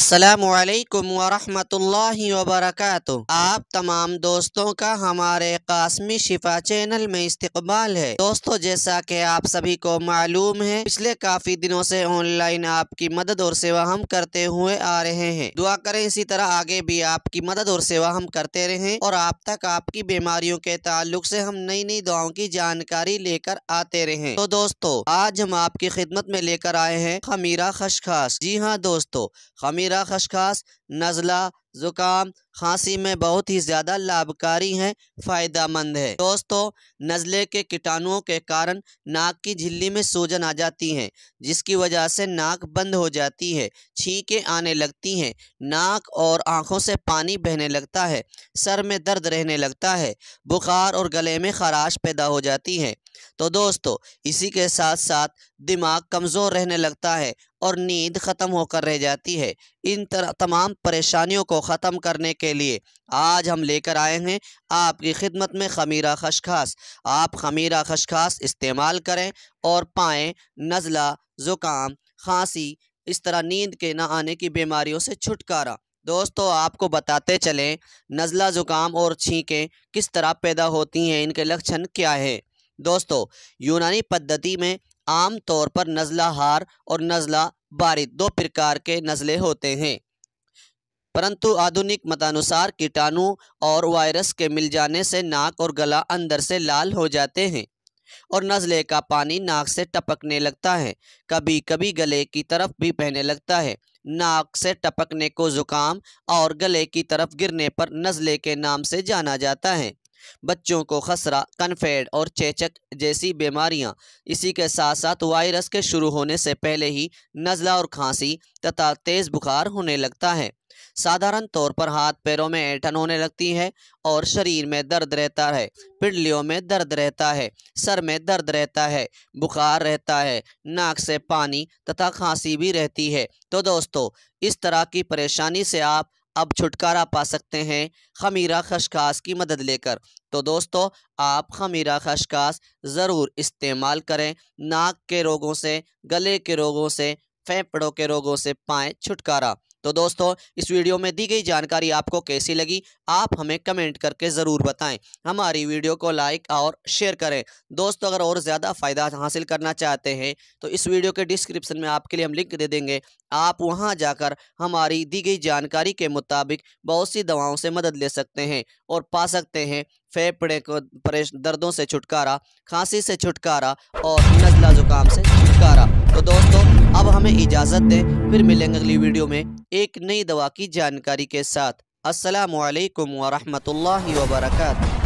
असलकम वरहमतुल्लाहि वबरकत आप तमाम दोस्तों का हमारे कासमी शिफा चैनल में इस्तकबाल है दोस्तों जैसा कि आप सभी को मालूम है पिछले काफ़ी दिनों से ऑनलाइन आपकी मदद और सेवा हम करते हुए आ रहे हैं दुआ करें इसी तरह आगे भी आपकी मदद और सेवा हम करते रहें और आप तक आपकी बीमारियों के ताल्लुक से हम नई नई दुआओं की जानकारी लेकर आते रहे तो दोस्तों आज हम आपकी खिदमत में लेकर आए हैं खमीरा खशखास जी हाँ दोस्तों खमीरा ज़ख़ीरा खशखास नज़ला ज़ुकाम खांसी में बहुत ही ज़्यादा लाभकारी हैं फ़ायदा मंद है दोस्तों नज़ले के कीटाणुओं के कारण नाक की झिल्ली में सूजन आ जाती है जिसकी वजह से नाक बंद हो जाती है छींके आने लगती हैं नाक और आँखों से पानी बहने लगता है सर में दर्द रहने लगता है बुखार और गले में खराश पैदा हो जाती है तो दोस्तों इसी के साथ साथ दिमाग कमज़ोर रहने लगता है और नींद ख़त्म होकर रह जाती है इन तमाम परेशानियों को ख़त्म करने के लिए आज हम लेकर आए हैं आपकी खिदमत में खमीरा खशखास आप खमीरा खशखास इस्तेमाल करें और पाएँ नज़ला ज़ुकाम खांसी इस तरह नींद के ना आने की बीमारियों से छुटकारा दोस्तों आपको बताते चलें नज़ला ज़ुकाम और छींकें किस तरह पैदा होती हैं इनके लक्षण क्या है दोस्तों यूनानी पद्धति में आम तौर पर नज़ला हार और नज़ला बारिद दो प्रकार के नज़ले होते हैं परंतु आधुनिक मतानुसार कीटाणु और वायरस के मिल जाने से नाक और गला अंदर से लाल हो जाते हैं और नज़ले का पानी नाक से टपकने लगता है कभी कभी गले की तरफ भी बहने लगता है नाक से टपकने को ज़ुकाम और गले की तरफ गिरने पर नज़ले के नाम से जाना जाता है बच्चों को खसरा कन्फेड और चेचक जैसी बीमारियां इसी के साथ साथ वायरस के शुरू होने से पहले ही नज़ला और खांसी तथा तेज़ बुखार होने लगता है साधारण तौर पर हाथ पैरों में ऐठन होने लगती है और शरीर में दर्द रहता है पिंडलियों में दर्द रहता है सर में दर्द रहता है बुखार रहता है नाक से पानी तथा खांसी भी रहती है तो दोस्तों इस तरह की परेशानी से आप अब छुटकारा पा सकते हैं खमीरा खशखास की मदद लेकर तो दोस्तों आप खमीरा खशखास ज़रूर इस्तेमाल करें नाक के रोगों से गले के रोगों से फेफड़ों के रोगों से पाएँ छुटकारा तो दोस्तों इस वीडियो में दी गई जानकारी आपको कैसी लगी आप हमें कमेंट करके ज़रूर बताएं हमारी वीडियो को लाइक और शेयर करें दोस्तों अगर और ज़्यादा फ़ायदा हासिल करना चाहते हैं तो इस वीडियो के डिस्क्रिप्शन में आपके लिए हम लिंक दे देंगे आप वहाँ जाकर हमारी दी गई जानकारी के मुताबिक बहुत सी दवाओं से मदद ले सकते हैं और पा सकते हैं फेफड़े को परेश दर्दों से छुटकारा खांसी से छुटकारा और नजला ज़ुकाम से छुटकारा तो दोस्तों इजाज़त दें फिर मिलेंगे अगली वीडियो में एक नई दवा की जानकारी के साथ असलकम वरहमल वर्का